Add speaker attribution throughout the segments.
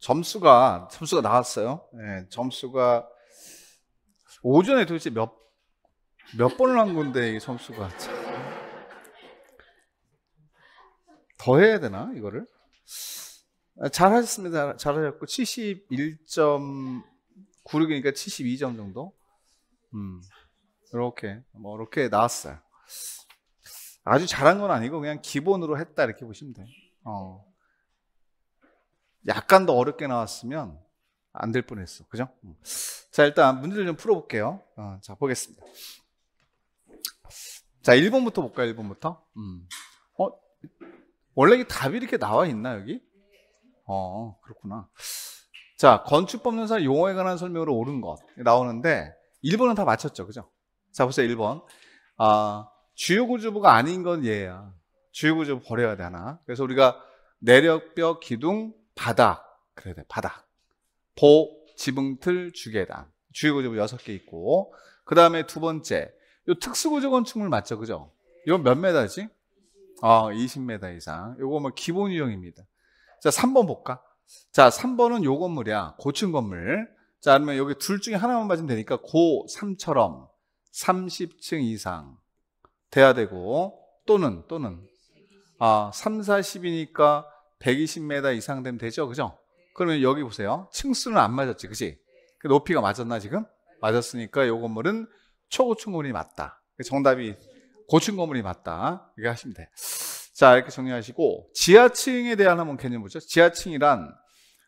Speaker 1: 점수가 점수가 나왔어요. 네, 점수가 오전에 도대체 몇몇 번을 한 건데 이 점수가 더 해야 되나 이거를? 아, 잘하셨습니다. 잘하셨고 7 1 96이니까 72점 정도. 음. 이렇게 뭐 이렇게 나왔어요. 아주 잘한 건 아니고 그냥 기본으로 했다 이렇게 보시면 돼요. 어. 약간 더 어렵게 나왔으면 안 될 뻔했어. 그죠? 음. 자, 일단 문제를 좀 풀어볼게요. 어, 자, 보겠습니다. 자, 1번부터 볼까요? 1번부터? 음. 어, 원래 이 답이 이렇게 나와 있나, 여기? 어, 그렇구나. 자, 건축 법률사 용어에 관한 설명으로 옳은 것 나오는데 1번은 다 맞췄죠. 그죠? 자, 보세요. 1번. 아, 주요 구조부가 아닌 건 얘야. 주요 구조 부 버려야 되나? 그래서 우리가 내력벽, 기둥, 바닥 그래야 돼 바닥 보 지붕틀 주계단 주의구조물 여섯 개 있고 그 다음에 두 번째 요 특수구조 건축물 맞죠 그죠? 이건 몇 메다지? 아 20m 이상 요거 뭐 기본 유형입니다 자 3번 볼까? 자 3번은 요 건물이야 고층 건물 자 그러면 여기 둘 중에 하나만 맞으면 되니까 고 3처럼 30층 이상 돼야 되고 또는 또는 아 3, 40이니까 120m 이상 되면 되죠. 그죠? 그러면 여기 보세요. 층수는 안 맞았지. 그지? 그 높이가 맞았나 지금? 맞았으니까 요 건물은 초고층 건물이 맞다. 그 정답이 고층 건물이 맞다. 이렇게 하시면 돼. 자, 이렇게 정리하시고 지하층에 대한 한번 개념 보죠. 지하층이란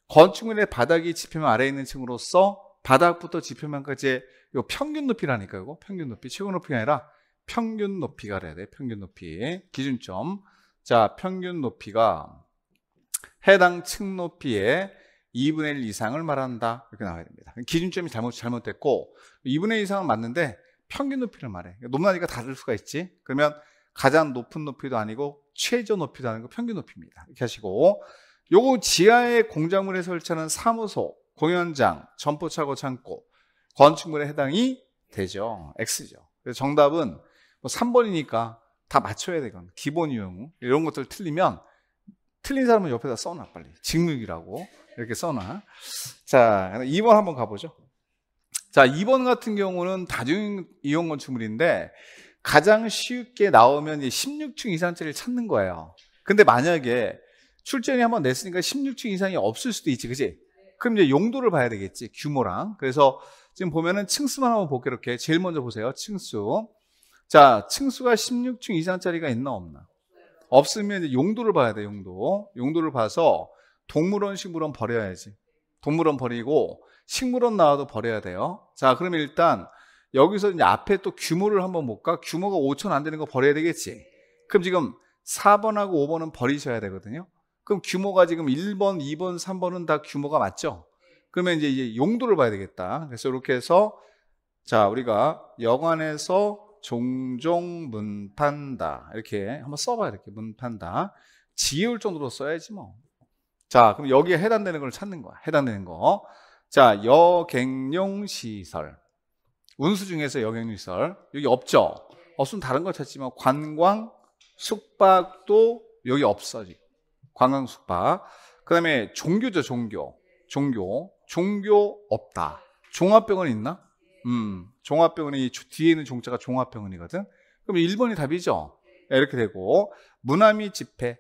Speaker 1: 건축물의 바닥이 지표면 아래에 있는 층으로서 바닥부터 지표면까지의 요 평균 높이라니까 요거 평균 높이 최고 높이가 아니라 평균 높이가 그래야 돼. 평균 높이 기준점. 자, 평균 높이가 해당 층 높이의 2분의 1 이상을 말한다. 이렇게 나와야 됩니다. 기준점이 잘못, 잘못됐고, 2분의 1 이상은 맞는데, 평균 높이를 말해. 그러니까 높낮이가 다를 수가 있지. 그러면 가장 높은 높이도 아니고, 최저 높이도 아니고, 평균 높이입니다. 이렇게 하시고, 요거 지하에 공작물에 설치하는 사무소, 공연장, 점포차고 창고, 건축물에 해당이 되죠. X죠. 그래서 정답은 뭐 3번이니까 다 맞춰야 되거든. 기본 이용 이런 것들 틀리면 틀린 사람은 옆에다 써놔 빨리. 직육이라고 이렇게 써놔. 자, 2번 한번 가보죠. 자, 2번 같은 경우는 다중 이용 건축물인데 가장 쉽게 나오면 16층 이상짜리를 찾는 거예요. 근데 만약에 출전이 한번 냈으니까 16층 이상이 없을 수도 있지, 그지? 그럼 이제 용도를 봐야 되겠지, 규모랑. 그래서 지금 보면은 층수만 한번 볼게요, 이렇게. 제일 먼저 보세요, 층수. 자, 층수가 16층 이상짜리가 있나 없나? 없으면 용도를 봐야 돼, 용도. 용도를 봐서 동물원, 식물원 버려야지. 동물원 버리고 식물원 나와도 버려야 돼요. 자, 그러면 일단 여기서 이제 앞에 또 규모를 한번 볼까? 규모가 5천 안 되는 거 버려야 되겠지. 그럼 지금 4번하고 5번은 버리셔야 되거든요. 그럼 규모가 지금 1번, 2번, 3번은 다 규모가 맞죠? 그러면 이제, 용도를 봐야 되겠다. 그래서 이렇게 해서 자, 우리가 여안에서 종종 문판다. 이렇게 한번 써봐 이렇게 문판다. 지울 정도로 써야지 뭐. 자, 그럼 여기에 해당되는 걸 찾는 거야. 해당되는 거. 자, 여갱용 시설. 운수 중에서 여갱용 시설. 여기 없죠? 없으면 다른 걸 찾지만 뭐. 관광, 숙박도 여기 없어. 지 관광, 숙박. 그 다음에 종교죠, 종교. 종교. 종교 없다. 종합병원 있나? 음, 종합병원이 뒤에 있는 종자가 종합병원이거든. 그럼 1번이 답이죠. 예, 이렇게 되고 무나미 집회.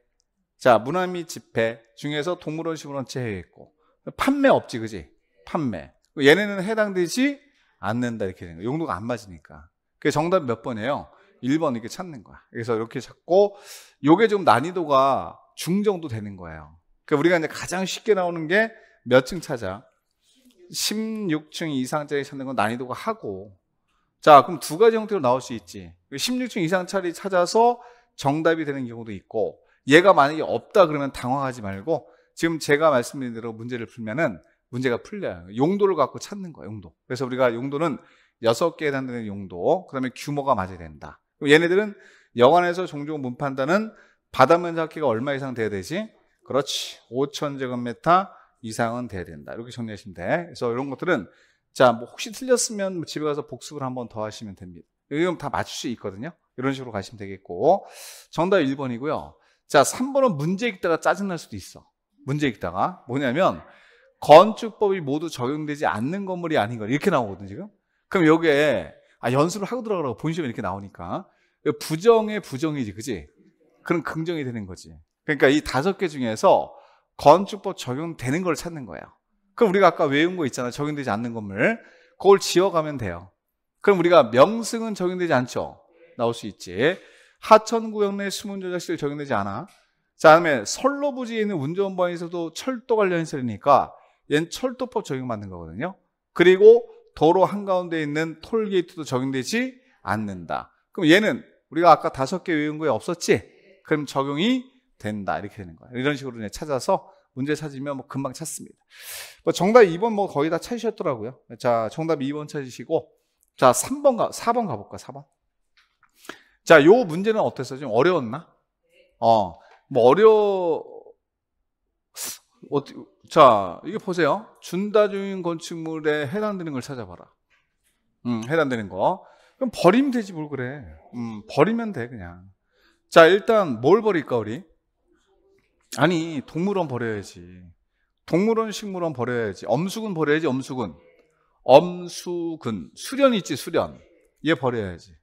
Speaker 1: 자, 무나미 집회 중에서 동물원 식물원 제외 했고 판매 없지, 그지? 판매. 얘네는 해당되지 않는다 이렇게 되는 거 용도가 안 맞으니까. 그 정답 몇 번이에요? 1번 이렇게 찾는 거야. 그래서 이렇게 찾고 요게 좀 난이도가 중 정도 되는 거예요. 그러니까 우리가 이제 가장 쉽게 나오는 게 몇 층 찾아? 16층 이상짜리 찾는 건 난이도가 하고 자 그럼 두 가지 형태로 나올 수 있지 16층 이상짜리 찾아서 정답이 되는 경우도 있고 얘가 만약에 없다 그러면 당황하지 말고 지금 제가 말씀드린 대로 문제를 풀면은 문제가 풀려요 용도를 갖고 찾는 거예요 용도 그래서 우리가 용도는 6개에 해당되는 용도 그다음에 규모가 맞아야 된다 그럼 얘네들은 영안에서 종종 문판단은 바닥면 작기가 얼마 이상 돼야 되지? 그렇지 5천 제곱미터 이상은 돼야 된다. 이렇게 정리하시면 돼. 그래서 이런 것들은 자, 뭐 혹시 틀렸으면 뭐 집에 가서 복습을 한 번 더 하시면 됩니다. 이건 다 맞출 수 있거든요. 이런 식으로 가시면 되겠고. 정답 1번이고요. 자, 3번은 문제 읽다가 짜증날 수도 있어. 문제 읽다가. 뭐냐면, 건축법이 모두 적용되지 않는 건물이 아닌 거. 이렇게 나오거든, 지금. 그럼 여기에, 아, 연수를 하고 들어가라고 본시험에 이렇게 나오니까. 부정의 부정이지, 그지? 그럼 긍정이 되는 거지. 그러니까 이 다섯 개 중에서 건축법 적용되는 걸 찾는 거예요. 그럼 우리가 아까 외운 거 있잖아요. 적용되지 않는 건물. 그걸 지어가면 돼요. 그럼 우리가 명승은 적용되지 않죠. 나올 수 있지. 하천구역 내 수문 조작실설 적용되지 않아. 자, 다음에 선로부지에 있는 운전번에서도 철도 관련 시설이니까 얘는 철도법 적용받는 거거든요. 그리고 도로 한가운데 있는 톨게이트도 적용되지 않는다. 그럼 얘는 우리가 아까 다섯 개 외운 거에 없었지? 그럼 적용이 된다 이렇게 되는 거예요. 이런 식으로 그냥 찾아서 문제 찾으면 뭐 금방 찾습니다. 뭐 정답 2번 뭐 거의 다 찾으셨더라고요. 자, 정답 2번 찾으시고 자, 3번 가 4번 가 볼까? 4번. 자, 요 문제는 어땠어요? 좀 어려웠나? 어. 뭐 어려 어, 자, 이게 보세요. 준다 중인 건축물에 해당되는 걸 찾아봐라. 음, 해당되는 거. 그럼 버리면 되지 뭘 그래. 음, 버리면 돼 그냥. 자, 일단 뭘 버릴까 우리? 아니, 동물원 버려야지. 동물원, 식물원 버려야지. 엄숙은 버려야지, 엄숙은엄숙은 수련 있지, 수련. 얘 버려야지.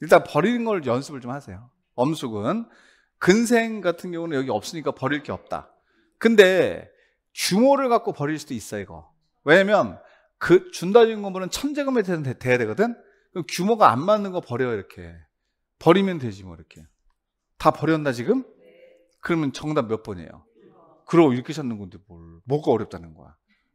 Speaker 1: 일단 버리는 걸 연습을 좀 하세요. 엄숙은 근생 같은 경우는 여기 없으니까 버릴 게 없다. 근데 규모를 갖고 버릴 수도 있어, 이거. 왜냐면 그 준다진 주 건물은 천재금에 대해야 되거든? 그럼 규모가 안 맞는 거 버려, 이렇게. 버리면 되지, 뭐, 이렇게. 다 버렸나, 지금? 그러면 정답 몇 번이에요? 그러고 이렇게 찾는 건데 뭘, 뭐가 어렵다는 거야.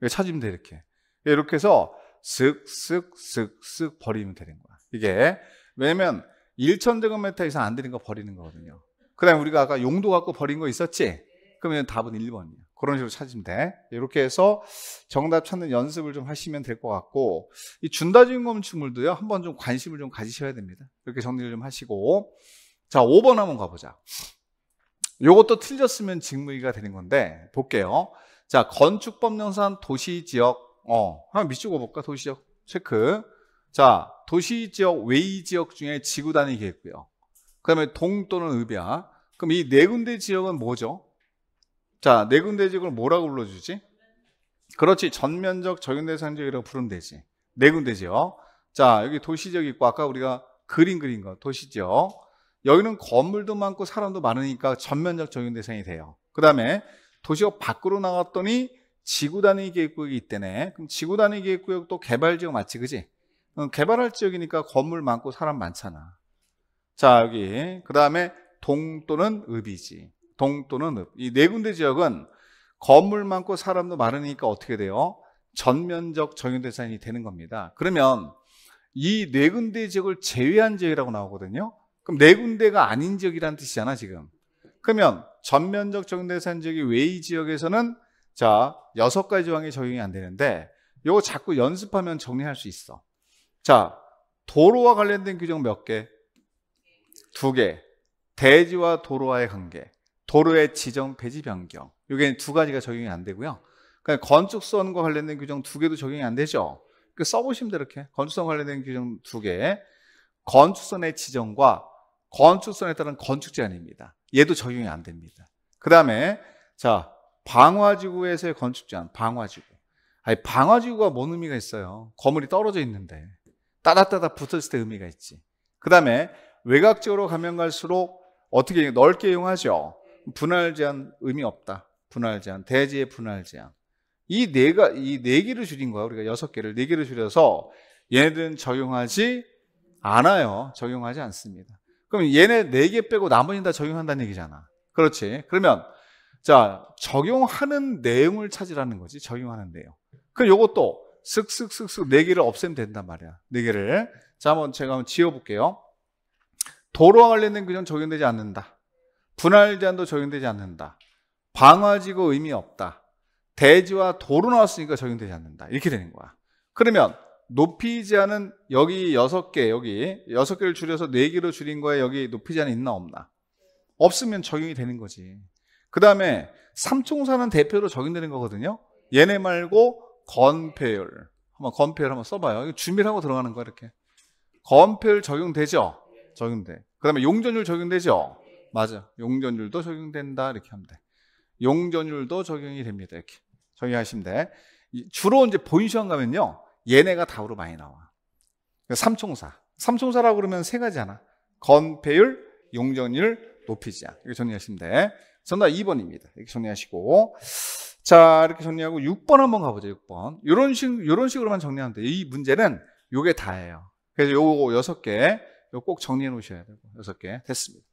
Speaker 1: 찾으면 돼, 이렇게. 예, 이렇게 해서 쓱, 쓱, 쓱, 쓱 버리면 되는 거야. 이게, 왜냐면 1천제곱미터 이상 안 되는 거 버리는 거거든요. 그 다음에 우리가 아까 용도 갖고 버린 거 있었지? 그러면 답은 1번이에요 그런 식으로 찾으면 돼. 이렇게 해서 정답 찾는 연습을 좀 하시면 될 것 같고, 이 준다 진은 검축물도요, 한 번 좀 관심을 좀 가지셔야 됩니다. 이렇게 정리를 좀 하시고, 자, 5번 한번 가보자. 요것도 틀렸으면 직무유기가 되는 건데 볼게요. 자, 건축법령상 도시지역 어, 한번 밑줄 그어볼까? 도시지역 체크. 자, 도시지역 외이 지역 중에 지구 단위가 있고요. 그다음에 동 또는 읍이야. 그럼 이 네 군데 지역은 뭐죠? 자, 네 군데 지역을 뭐라고 불러주지? 그렇지, 전면적 적용대상 지역이라고 부르면 되지. 네 군데 지역. 자, 여기 도시 지역 있고 아까 우리가 그린 그린 거 도시 지역. 여기는 건물도 많고 사람도 많으니까 전면적 적용 대상이 돼요. 그 다음에 도시역 밖으로 나갔더니 지구 단위 계획구역이 있대네. 그럼 지구 단위 계획구역도 개발 지역 맞지, 그지? 어, 개발할 지역이니까 건물 많고 사람 많잖아. 자, 여기. 그 다음에 동 또는 읍이지. 동 또는 읍. 이 네 군데 지역은 건물 많고 사람도 많으니까 어떻게 돼요? 전면적 적용 대상이 되는 겁니다. 그러면 이 네 군데 지역을 제외한 지역이라고 나오거든요. 그럼 네 군데가 아닌 지역이라는 뜻이잖아, 지금. 그러면 전면적 적용대상 지역이 외이 지역에서는 자, 여섯 가지 조항이 적용이 안 되는데 요거 자꾸 연습하면 정리할 수 있어. 자, 도로와 관련된 규정 몇 개? 두 개. 대지와 도로와의 관계. 도로의 지정, 배지 변경. 요게 두 가지가 적용이 안 되고요. 그냥 건축선과 관련된 규정 두 개도 적용이 안 되죠. 그 써보시면 이렇게 건축선 관련된 규정 두 개, 건축선의 지정과 건축선에 따른 건축 제한입니다. 얘도 적용이 안 됩니다. 그 다음에 자 방화지구에서의 건축 제한, 방화지구. 아니 방화지구가 뭔 의미가 있어요? 건물이 떨어져 있는데 따닥따닥 붙었을 때 의미가 있지. 그 다음에 외곽지구로 가면 갈수록 어떻게 넓게 이용하죠? 분할 제한 의미 없다. 분할 제한, 대지의 분할 제한. 이 네가 이 네 개를 줄인 거야. 우리가 여섯 개를 네 개를 줄여서 얘네들은 적용하지 않아요. 적용하지 않습니다. 그럼 얘네 네 개 빼고 나머지는 다 적용한다는 얘기잖아. 그렇지. 그러면 자 적용하는 내용을 찾으라는 거지. 적용하는 내용. 그럼 요것도 슥슥슥슥 네 개를 없애면 된단 말이야. 네 개를. 자 한번 제가 한번 지어볼게요 도로와 관련된 규정 적용되지 않는다. 분할 제한도 적용되지 않는다. 방화지구 의미 없다. 대지와 도로 나왔으니까 적용되지 않는다. 이렇게 되는 거야. 그러면 높이지 않은 여기 6개, 여기 6개를 줄여서 4개로 줄인 거에 여기 높이지 않은 있나 없나? 없으면 적용이 되는 거지. 그 다음에 삼총사는 대표로 적용되는 거거든요. 얘네 말고 건폐율. 한번 건폐율 한번 써봐요. 이거 준비하고 들어가는 거야, 이렇게. 건폐율 적용되죠? 적용돼. 그 다음에 용전율 적용되죠? 맞아. 용전율도 적용된다. 이렇게 하면 돼. 용전율도 적용이 됩니다. 이렇게. 적용하시면 돼. 주로 이제 본시험 가면요. 얘네가 답으로 많이 나와. 삼총사. 삼총사라고 그러면 세 가지잖아. 건폐율, 용적률, 높이지야. 이렇게 정리하시면 돼. 정답 2번입니다. 이렇게 정리하시고. 자, 이렇게 정리하고 6번 한번 가보죠, 6번. 이런 식, 요런 식으로만 정리하면 돼. 이 문제는 요게 다예요. 그래서 요거 6개, 꼭 정리해 놓으셔야 되고, 6개. 됐습니다.